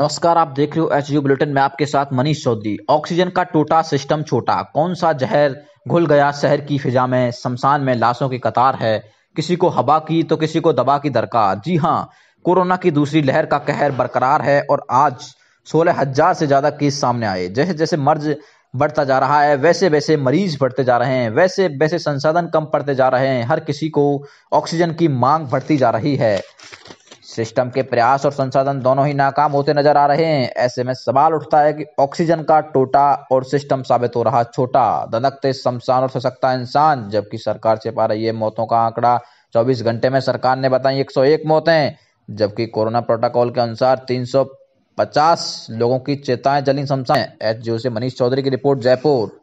नमस्कार आप देख रहे हो एच यू बुलेटिन में आपके साथ मनीष चौधरी ऑक्सीजन का टोटा सिस्टम छोटा कौन सा जहर घुल गया शहर की फिजा में शमशान में लाशों की कतार है किसी को हवा की तो किसी को दबा की दरकार जी हाँ कोरोना की दूसरी लहर का कहर बरकरार है और आज सोलह हजार से ज्यादा केस सामने आए जैसे जैसे मर्ज बढ़ता जा रहा है वैसे वैसे मरीज बढ़ते जा रहे हैं वैसे वैसे संसाधन कम पड़ते जा रहे हैं हर किसी को ऑक्सीजन की मांग बढ़ती जा रही है सिस्टम के प्रयास और संसाधन दोनों ही नाकाम होते नजर आ रहे हैं ऐसे में सवाल उठता है कि ऑक्सीजन का टोटा और सिस्टम साबित हो रहा छोटा दनकते शमशान और सशक्ता इंसान जबकि सरकार से पा रही है मौतों का आंकड़ा 24 घंटे में सरकार ने बताई 101 मौतें जबकि कोरोना प्रोटोकॉल के अनुसार 350 लोगों की चेताएं जली शमशान एच से मनीष चौधरी की रिपोर्ट जयपुर